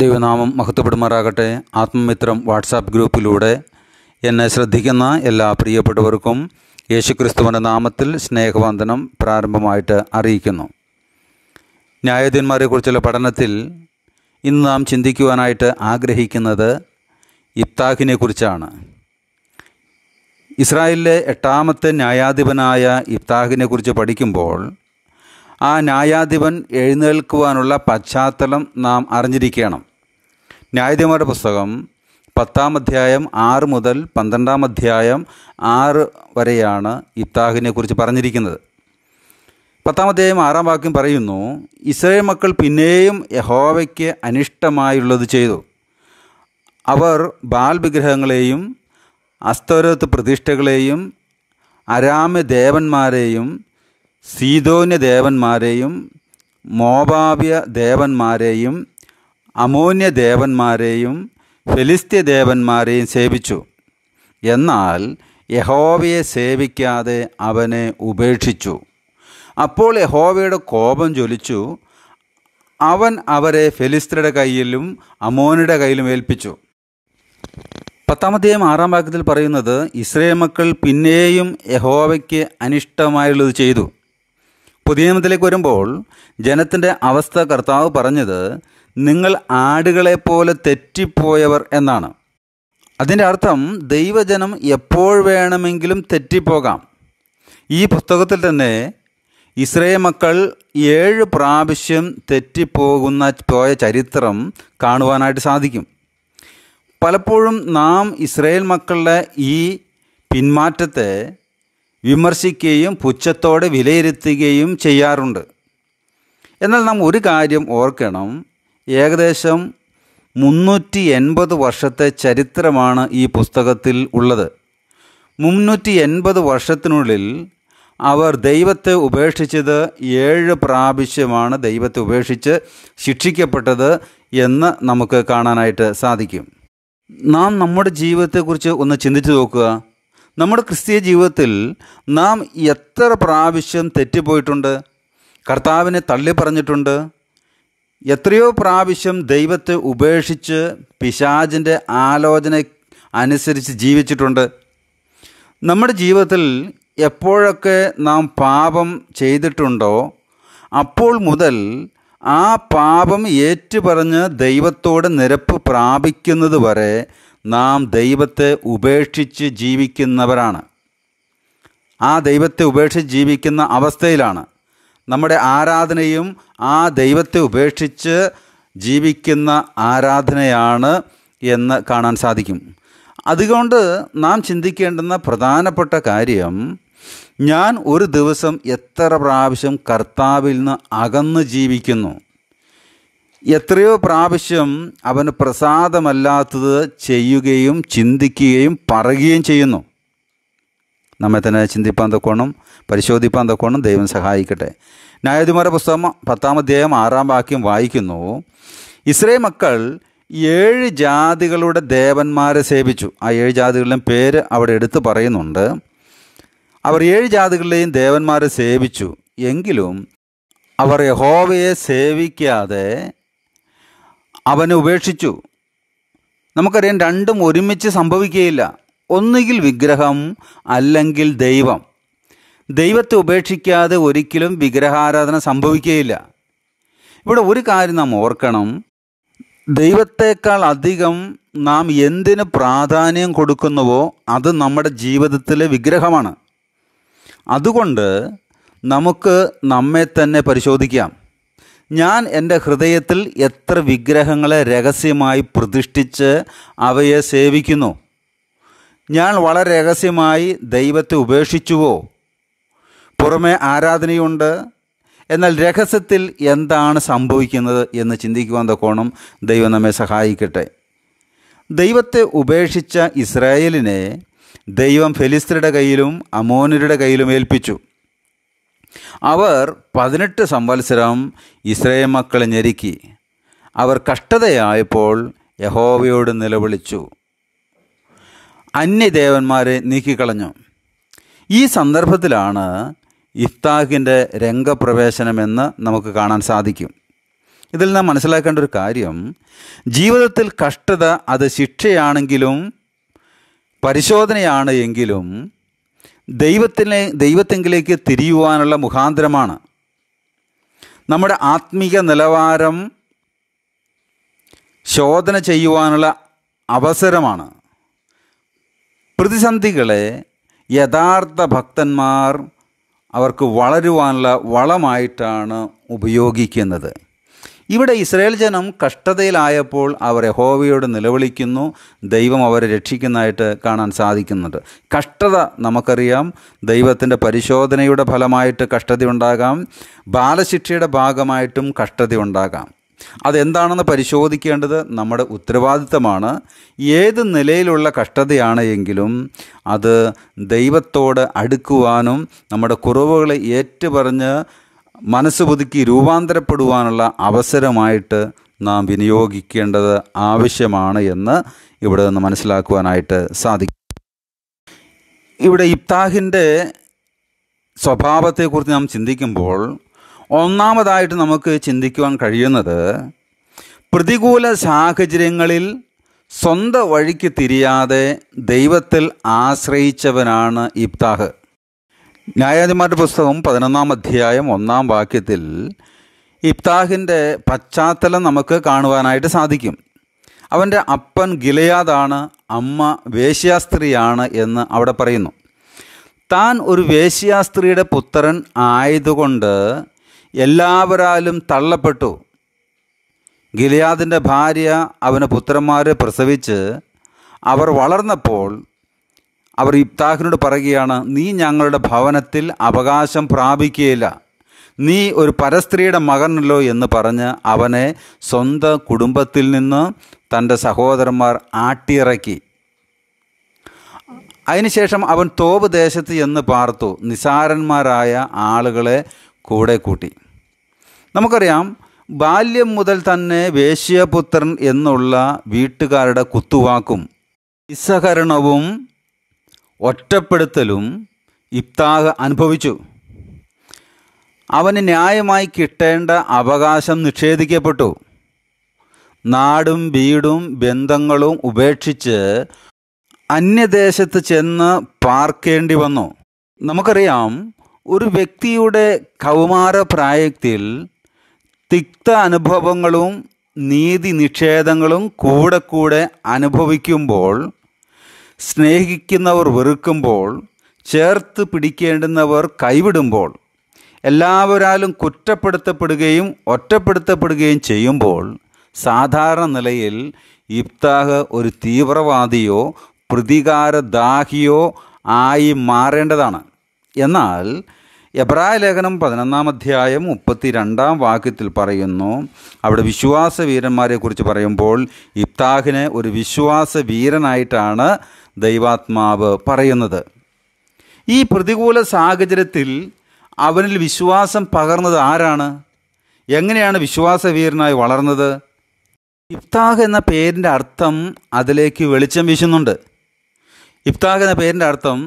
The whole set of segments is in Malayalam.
ദൈവനാമം മഹത്വപ്പെടുമാറാകട്ടെ ആത്മമിത്രം വാട്സാപ്പ് ഗ്രൂപ്പിലൂടെ എന്നെ ശ്രദ്ധിക്കുന്ന എല്ലാ പ്രിയപ്പെട്ടവർക്കും യേശുക്രിസ്തുവിൻ്റെ നാമത്തിൽ സ്നേഹവന്ദനം പ്രാരംഭമായിട്ട് അറിയിക്കുന്നു ന്യായാധീന്മാരെക്കുറിച്ചുള്ള പഠനത്തിൽ ഇന്ന് നാം ചിന്തിക്കുവാനായിട്ട് ആഗ്രഹിക്കുന്നത് കുറിച്ചാണ് ഇസ്രായേലിലെ എട്ടാമത്തെ ന്യായാധിപനായ കുറിച്ച് പഠിക്കുമ്പോൾ ആ ന്യായാധിപൻ എഴുന്നേൽക്കുവാനുള്ള പശ്ചാത്തലം നാം അറിഞ്ഞിരിക്കണം ന്യായാധിപന്മാരുടെ പുസ്തകം പത്താം അധ്യായം ആറ് മുതൽ പന്ത്രണ്ടാം അധ്യായം ആറ് വരെയാണ് കുറിച്ച് പറഞ്ഞിരിക്കുന്നത് പത്താം അധ്യായം ആറാം വാക്യം പറയുന്നു ഇസ്രയേൽ മക്കൾ പിന്നെയും യഹോവയ്ക്ക് അനിഷ്ടമായുള്ളത് ചെയ്തു അവർ ബാൽ വിഗ്രഹങ്ങളെയും അസ്തോരത്ത് പ്രതിഷ്ഠകളെയും അരാമ്യ ദേവന്മാരെയും സീതോന്യ ദേവന്മാരെയും മോബാബ്യ ദേവന്മാരെയും അമോന്യ ദേവന്മാരെയും ഫെലിസ്ത്യ ദേവന്മാരെയും സേവിച്ചു എന്നാൽ യഹോവയെ സേവിക്കാതെ അവനെ ഉപേക്ഷിച്ചു അപ്പോൾ യഹോവയുടെ കോപം ജ്വലിച്ചു അവൻ അവരെ ഫെലിസ്ത്യരുടെ കയ്യിലും അമോനിയുടെ കയ്യിലും ഏൽപ്പിച്ചു പത്താമത്തെയും ആറാം വാക്യത്തിൽ പറയുന്നത് ഇസ്രേ മക്കൾ പിന്നെയും യഹോവയ്ക്ക് അനിഷ്ടമായുള്ളത് ചെയ്തു പുതിയ നിയമത്തിലേക്ക് വരുമ്പോൾ ജനത്തിൻ്റെ അവസ്ഥ കർത്താവ് പറഞ്ഞത് നിങ്ങൾ ആടുകളെപ്പോലെ തെറ്റിപ്പോയവർ എന്നാണ് അതിൻ്റെ അർത്ഥം ദൈവജനം എപ്പോൾ വേണമെങ്കിലും തെറ്റിപ്പോകാം ഈ പുസ്തകത്തിൽ തന്നെ ഇസ്രയേൽ മക്കൾ ഏഴ് പ്രാവശ്യം തെറ്റിപ്പോകുന്ന പോയ ചരിത്രം കാണുവാനായിട്ട് സാധിക്കും പലപ്പോഴും നാം ഇസ്രയേൽ മക്കളുടെ ഈ പിന്മാറ്റത്തെ വിമർശിക്കുകയും പുച്ഛത്തോടെ വിലയിരുത്തുകയും ചെയ്യാറുണ്ട് എന്നാൽ നാം ഒരു കാര്യം ഓർക്കണം ഏകദേശം മുന്നൂറ്റി എൺപത് വർഷത്തെ ചരിത്രമാണ് ഈ പുസ്തകത്തിൽ ഉള്ളത് മുന്നൂറ്റി എൺപത് വർഷത്തിനുള്ളിൽ അവർ ദൈവത്തെ ഉപേക്ഷിച്ചത് ഏഴ് പ്രാവശ്യമാണ് ദൈവത്തെ ഉപേക്ഷിച്ച് ശിക്ഷിക്കപ്പെട്ടത് എന്ന് നമുക്ക് കാണാനായിട്ട് സാധിക്കും നാം നമ്മുടെ ജീവിതത്തെക്കുറിച്ച് ഒന്ന് ചിന്തിച്ചു നോക്കുക നമ്മുടെ ക്രിസ്തീയ ജീവിതത്തിൽ നാം എത്ര പ്രാവശ്യം തെറ്റിപ്പോയിട്ടുണ്ട് കർത്താവിനെ തള്ളി പറഞ്ഞിട്ടുണ്ട് എത്രയോ പ്രാവശ്യം ദൈവത്തെ ഉപേക്ഷിച്ച് പിശാചിൻ്റെ ആലോചന അനുസരിച്ച് ജീവിച്ചിട്ടുണ്ട് നമ്മുടെ ജീവിതത്തിൽ എപ്പോഴൊക്കെ നാം പാപം ചെയ്തിട്ടുണ്ടോ അപ്പോൾ മുതൽ ആ പാപം ഏറ്റുപറഞ്ഞ് ദൈവത്തോട് നിരപ്പ് പ്രാപിക്കുന്നത് വരെ നാം ദൈവത്തെ ഉപേക്ഷിച്ച് ജീവിക്കുന്നവരാണ് ആ ദൈവത്തെ ഉപേക്ഷിച്ച് ജീവിക്കുന്ന അവസ്ഥയിലാണ് നമ്മുടെ ആരാധനയും ആ ദൈവത്തെ ഉപേക്ഷിച്ച് ജീവിക്കുന്ന ആരാധനയാണ് എന്ന് കാണാൻ സാധിക്കും അതുകൊണ്ട് നാം ചിന്തിക്കേണ്ടുന്ന പ്രധാനപ്പെട്ട കാര്യം ഞാൻ ഒരു ദിവസം എത്ര പ്രാവശ്യം കർത്താവിൽ നിന്ന് അകന്ന് ജീവിക്കുന്നു എത്രയോ പ്രാവശ്യം അവന് പ്രസാദമല്ലാത്തത് ചെയ്യുകയും ചിന്തിക്കുകയും പറയുകയും ചെയ്യുന്നു നമ്മെ തന്നെ ചിന്തിപ്പാൻ തക്കോണം പരിശോധിപ്പാൻ തക്കോണം ദൈവം സഹായിക്കട്ടെ ന്യായാധിമാര പുസ്തകം പത്താം അധ്യായം ആറാം വാക്യം വായിക്കുന്നു ഇസ്രേ മക്കൾ ഏഴ് ജാതികളുടെ ദേവന്മാരെ സേവിച്ചു ആ ഏഴ് ജാതികളുടെയും പേര് അവിടെ എടുത്ത് പറയുന്നുണ്ട് അവർ ഏഴ് ജാതികളുടെയും ദേവന്മാരെ സേവിച്ചു എങ്കിലും അവർ യഹോവയെ സേവിക്കാതെ അവനെ ഉപേക്ഷിച്ചു നമുക്കറിയാം രണ്ടും ഒരുമിച്ച് സംഭവിക്കുകയില്ല ഒന്നുകിൽ വിഗ്രഹം അല്ലെങ്കിൽ ദൈവം ദൈവത്തെ ഉപേക്ഷിക്കാതെ ഒരിക്കലും വിഗ്രഹാരാധന സംഭവിക്കുകയില്ല ഇവിടെ ഒരു കാര്യം നാം ഓർക്കണം ദൈവത്തെക്കാൾ അധികം നാം എന്തിന് പ്രാധാന്യം കൊടുക്കുന്നുവോ അത് നമ്മുടെ ജീവിതത്തിലെ വിഗ്രഹമാണ് അതുകൊണ്ട് നമുക്ക് നമ്മെ തന്നെ പരിശോധിക്കാം ഞാൻ എൻ്റെ ഹൃദയത്തിൽ എത്ര വിഗ്രഹങ്ങളെ രഹസ്യമായി പ്രതിഷ്ഠിച്ച് അവയെ സേവിക്കുന്നു ഞാൻ വളരെ രഹസ്യമായി ദൈവത്തെ ഉപേക്ഷിച്ചുവോ പുറമെ ആരാധനയുണ്ട് എന്നാൽ രഹസ്യത്തിൽ എന്താണ് സംഭവിക്കുന്നത് എന്ന് ചിന്തിക്കുവാൻ തക്കോണം ദൈവം നമ്മെ സഹായിക്കട്ടെ ദൈവത്തെ ഉപേക്ഷിച്ച ഇസ്രായേലിനെ ദൈവം ഫെലിസ്തരുടെ കയ്യിലും അമോനരുടെ കയ്യിലും ഏൽപ്പിച്ചു അവർ പതിനെട്ട് സംവത്സരം ഇസ്രയേൽ മക്കളെ ഞെരുക്കി അവർ കഷ്ടതയായപ്പോൾ യഹോവയോട് നിലവിളിച്ചു അന്യദേവന്മാരെ നീക്കിക്കളഞ്ഞു ഈ സന്ദർഭത്തിലാണ് ഇഫ്താഖിൻ്റെ രംഗപ്രവേശനമെന്ന് നമുക്ക് കാണാൻ സാധിക്കും ഇതിൽ നാം മനസ്സിലാക്കേണ്ട ഒരു കാര്യം ജീവിതത്തിൽ കഷ്ടത അത് ശിക്ഷയാണെങ്കിലും പരിശോധനയാണ് എങ്കിലും ദൈവത്തിനെ ദൈവത്തെങ്കിലേക്ക് തിരിയുവാനുള്ള മുഖാന്തരമാണ് നമ്മുടെ ആത്മീക നിലവാരം ശോധന ചെയ്യുവാനുള്ള അവസരമാണ് പ്രതിസന്ധികളെ യഥാർത്ഥ ഭക്തന്മാർ അവർക്ക് വളരുവാനുള്ള വളമായിട്ടാണ് ഉപയോഗിക്കുന്നത് ഇവിടെ ഇസ്രയേൽ ജനം കഷ്ടതയിലായപ്പോൾ അവർ യഹോവയോട് നിലവിളിക്കുന്നു ദൈവം അവരെ രക്ഷിക്കുന്നതായിട്ട് കാണാൻ സാധിക്കുന്നുണ്ട് കഷ്ടത നമുക്കറിയാം ദൈവത്തിൻ്റെ പരിശോധനയുടെ ഫലമായിട്ട് കഷ്ടതയുണ്ടാകാം ബാലശിക്ഷയുടെ ഭാഗമായിട്ടും കഷ്ടതയുണ്ടാകാം അതെന്താണെന്ന് പരിശോധിക്കേണ്ടത് നമ്മുടെ ഉത്തരവാദിത്തമാണ് ഏത് നിലയിലുള്ള കഷ്ടതയാണ് എങ്കിലും അത് ദൈവത്തോട് അടുക്കുവാനും നമ്മുടെ കുറവുകളെ ഏറ്റുപറഞ്ഞ് മനസ്സ് പുതുക്കി രൂപാന്തരപ്പെടുവാനുള്ള അവസരമായിട്ട് നാം വിനിയോഗിക്കേണ്ടത് ആവശ്യമാണ് എന്ന് ഇവിടെ നിന്ന് മനസ്സിലാക്കുവാനായിട്ട് സാധിക്കും ഇവിടെ ഇബ്താഹിൻ്റെ സ്വഭാവത്തെക്കുറിച്ച് നാം ചിന്തിക്കുമ്പോൾ ഒന്നാമതായിട്ട് നമുക്ക് ചിന്തിക്കുവാൻ കഴിയുന്നത് പ്രതികൂല സാഹചര്യങ്ങളിൽ സ്വന്തം വഴിക്ക് തിരിയാതെ ദൈവത്തിൽ ആശ്രയിച്ചവനാണ് ഇബ്താഹ് ന്യായാധിമാരുടെ പുസ്തകം പതിനൊന്നാം അധ്യായം ഒന്നാം വാക്യത്തിൽ ഇബ്താഹിൻ്റെ പശ്ചാത്തലം നമുക്ക് കാണുവാനായിട്ട് സാധിക്കും അവൻ്റെ അപ്പൻ ഗിലയാദാണ് അമ്മ വേശ്യാസ്ത്രീയാണ് എന്ന് അവിടെ പറയുന്നു താൻ ഒരു വേശ്യാസ്ത്രീയുടെ പുത്രൻ ആയതുകൊണ്ട് എല്ലാവരാലും തള്ളപ്പെട്ടു ഗിലയാദിൻ്റെ ഭാര്യ അവന് പുത്രന്മാരെ പ്രസവിച്ച് അവർ വളർന്നപ്പോൾ അവർ ഇബ്താഹിനോട് പറയുകയാണ് നീ ഞങ്ങളുടെ ഭവനത്തിൽ അവകാശം പ്രാപിക്കുകയില്ല നീ ഒരു പരസ്ത്രീയുടെ മകനല്ലോ എന്ന് പറഞ്ഞ് അവനെ സ്വന്തം കുടുംബത്തിൽ നിന്ന് തൻ്റെ സഹോദരന്മാർ ആട്ടിയിറക്കി അതിനുശേഷം അവൻ തോബ് ദേശത്ത് എന്ന് പാർത്തു നിസാരന്മാരായ ആളുകളെ കൂടെ കൂട്ടി നമുക്കറിയാം ബാല്യം മുതൽ തന്നെ വേശ്യപുത്രൻ എന്നുള്ള വീട്ടുകാരുടെ കുത്തുവാക്കും നിസ്സഹരണവും ഒറ്റപ്പെടുത്തലും ഇബ്താഹ് അനുഭവിച്ചു അവന് ന്യായമായി കിട്ടേണ്ട അവകാശം നിഷേധിക്കപ്പെട്ടു നാടും വീടും ബന്ധങ്ങളും ഉപേക്ഷിച്ച് അന്യദേശത്ത് ചെന്ന് പാർക്കേണ്ടി വന്നു നമുക്കറിയാം ഒരു വ്യക്തിയുടെ കൗമാര പ്രായത്തിൽ തിക്ത അനുഭവങ്ങളും നീതി നിഷേധങ്ങളും കൂടെ കൂടെ അനുഭവിക്കുമ്പോൾ സ്നേഹിക്കുന്നവർ വെറുക്കുമ്പോൾ ചേർത്ത് പിടിക്കേണ്ടുന്നവർ കൈവിടുമ്പോൾ എല്ലാവരാലും കുറ്റപ്പെടുത്തപ്പെടുകയും ഒറ്റപ്പെടുത്തപ്പെടുകയും ചെയ്യുമ്പോൾ സാധാരണ നിലയിൽ ഇബ്താഹ് ഒരു തീവ്രവാദിയോ പ്രതികാരദാഹിയോ ആയി മാറേണ്ടതാണ് എന്നാൽ എബ്രായ ലേഖനം പതിനൊന്നാം അധ്യായം മുപ്പത്തി രണ്ടാം വാക്യത്തിൽ പറയുന്നു അവിടെ വിശ്വാസ വീരന്മാരെക്കുറിച്ച് പറയുമ്പോൾ ഇബ്താഹിനെ ഒരു വിശ്വാസ വീരനായിട്ടാണ് ദൈവാത്മാവ് പറയുന്നത് ഈ പ്രതികൂല സാഹചര്യത്തിൽ അവനിൽ വിശ്വാസം പകർന്നത് ആരാണ് എങ്ങനെയാണ് വിശ്വാസവീരനായി വളർന്നത് ഇഫ്താഹ് എന്ന പേരിൻ്റെ അർത്ഥം അതിലേക്ക് വെളിച്ചം വീശുന്നുണ്ട് ഇബ്താഹ് എന്ന പേരിൻ്റെ അർത്ഥം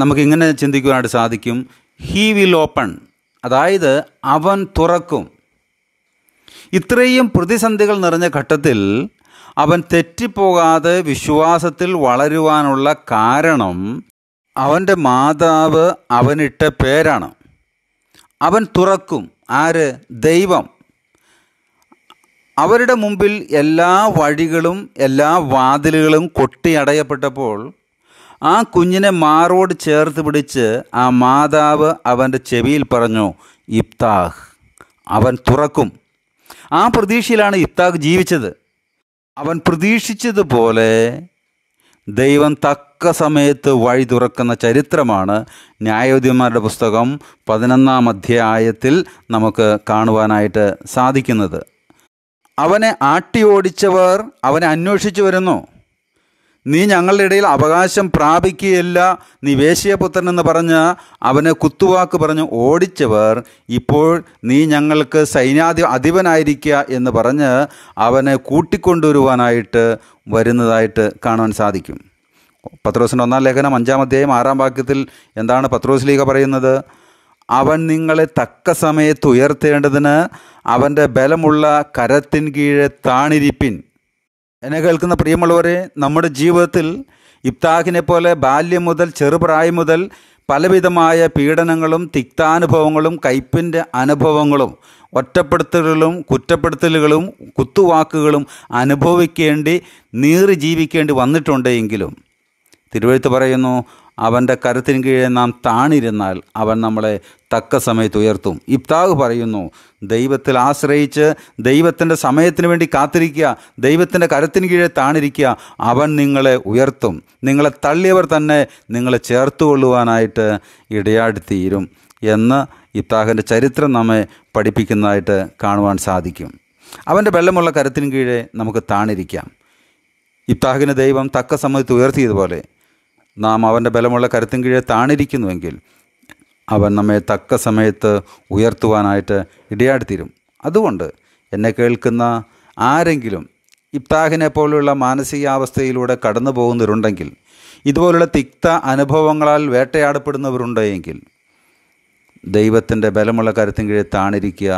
നമുക്കിങ്ങനെ ചിന്തിക്കുവാനായിട്ട് സാധിക്കും ഹീ വിൽ ഓപ്പൺ അതായത് അവൻ തുറക്കും ഇത്രയും പ്രതിസന്ധികൾ നിറഞ്ഞ ഘട്ടത്തിൽ അവൻ തെറ്റിപ്പോകാതെ വിശ്വാസത്തിൽ വളരുവാനുള്ള കാരണം അവൻ്റെ മാതാവ് അവനിട്ട പേരാണ് അവൻ തുറക്കും ആര് ദൈവം അവരുടെ മുമ്പിൽ എല്ലാ വഴികളും എല്ലാ വാതിലുകളും കൊട്ടിയടയപ്പെട്ടപ്പോൾ ആ കുഞ്ഞിനെ മാറോട് ചേർത്ത് പിടിച്ച് ആ മാതാവ് അവൻ്റെ ചെവിയിൽ പറഞ്ഞു ഇഫ്താഹ് അവൻ തുറക്കും ആ പ്രതീക്ഷയിലാണ് ഇബ്താഹ് ജീവിച്ചത് അവൻ പ്രതീക്ഷിച്ചതുപോലെ ദൈവം തക്ക സമയത്ത് വഴി തുറക്കുന്ന ചരിത്രമാണ് ന്യായാധിപന്മാരുടെ പുസ്തകം പതിനൊന്നാം അധ്യായത്തിൽ നമുക്ക് കാണുവാനായിട്ട് സാധിക്കുന്നത് അവനെ ആട്ടി ഓടിച്ചവർ അവനെ അന്വേഷിച്ചു വരുന്നു നീ ഞങ്ങളുടെ ഇടയിൽ അവകാശം പ്രാപിക്കുകയില്ല നീ വേശ്യപുത്രൻ എന്ന് പറഞ്ഞ് അവനെ കുത്തുവാക്ക് പറഞ്ഞ് ഓടിച്ചവർ ഇപ്പോൾ നീ ഞങ്ങൾക്ക് സൈന്യാധി അധിപനായിരിക്കുക എന്ന് പറഞ്ഞ് അവനെ കൂട്ടിക്കൊണ്ടുവരുവാനായിട്ട് വരുന്നതായിട്ട് കാണാൻ സാധിക്കും പത്രോസിൻ്റെ ഒന്നാം ലേഖനം അഞ്ചാം അധ്യായം ആറാം വാക്യത്തിൽ എന്താണ് പത്രോസ് ലീഗ പറയുന്നത് അവൻ നിങ്ങളെ തക്ക സമയത്ത് ഉയർത്തേണ്ടതിന് അവൻ്റെ ബലമുള്ള കരത്തിൻ കീഴെ താണിരിപ്പിൻ എന്നെ കേൾക്കുന്ന പ്രിയമുള്ളവരെ നമ്മുടെ ജീവിതത്തിൽ ഇബ്താഹിനെ പോലെ ബാല്യം മുതൽ ചെറുപ്രായം മുതൽ പലവിധമായ പീഡനങ്ങളും തിക്താനുഭവങ്ങളും കയ്പിൻ്റെ അനുഭവങ്ങളും ഒറ്റപ്പെടുത്തലുകളും കുറ്റപ്പെടുത്തലുകളും കുത്തുവാക്കുകളും അനുഭവിക്കേണ്ടി നീറി ജീവിക്കേണ്ടി വന്നിട്ടുണ്ടെങ്കിലും തിരുവഴുത്ത് പറയുന്നു അവൻ്റെ കരത്തിന് കീഴെ നാം താണിരുന്നാൽ അവൻ നമ്മളെ തക്ക സമയത്ത് ഉയർത്തും ഇബ്താഹ് പറയുന്നു ദൈവത്തിൽ ആശ്രയിച്ച് ദൈവത്തിൻ്റെ സമയത്തിന് വേണ്ടി കാത്തിരിക്കുക ദൈവത്തിൻ്റെ കരത്തിന് കീഴെ താണിരിക്കുക അവൻ നിങ്ങളെ ഉയർത്തും നിങ്ങളെ തള്ളിയവർ തന്നെ നിങ്ങളെ കൊള്ളുവാനായിട്ട് ഇടയാടിത്തീരും എന്ന് ഇബ്താഹിൻ്റെ ചരിത്രം നമ്മെ പഠിപ്പിക്കുന്നതായിട്ട് കാണുവാൻ സാധിക്കും അവൻ്റെ വെള്ളമുള്ള കരത്തിന് കീഴെ നമുക്ക് താണിരിക്കാം ഇബ്താഹിന് ദൈവം തക്ക സമയത്ത് ഉയർത്തിയതുപോലെ നാം അവൻ്റെ ബലമുള്ള കരുത്തും കീഴെ താണിരിക്കുന്നുവെങ്കിൽ അവൻ നമ്മെ തക്ക സമയത്ത് ഉയർത്തുവാനായിട്ട് ഇടയാടിത്തീരും അതുകൊണ്ട് എന്നെ കേൾക്കുന്ന ആരെങ്കിലും ഇബ്താഹിനെ പോലുള്ള മാനസികാവസ്ഥയിലൂടെ കടന്നു പോകുന്നവരുണ്ടെങ്കിൽ ഇതുപോലുള്ള തിക്ത അനുഭവങ്ങളാൽ വേട്ടയാടപ്പെടുന്നവരുണ്ടെങ്കിൽ ദൈവത്തിൻ്റെ ബലമുള്ള കരുത്തും കീഴിൽ താണിരിക്കുക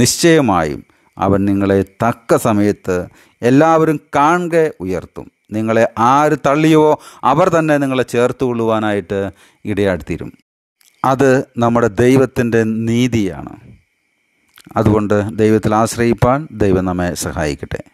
നിശ്ചയമായും അവൻ നിങ്ങളെ തക്ക സമയത്ത് എല്ലാവരും കാണുക ഉയർത്തും നിങ്ങളെ ആര് തള്ളിയോ അവർ തന്നെ നിങ്ങളെ ചേർത്ത് കൊള്ളുവാനായിട്ട് ഇടയായിത്തീരും അത് നമ്മുടെ ദൈവത്തിൻ്റെ നീതിയാണ് അതുകൊണ്ട് ദൈവത്തിൽ ആശ്രയിപ്പാൻ ദൈവം നമ്മെ സഹായിക്കട്ടെ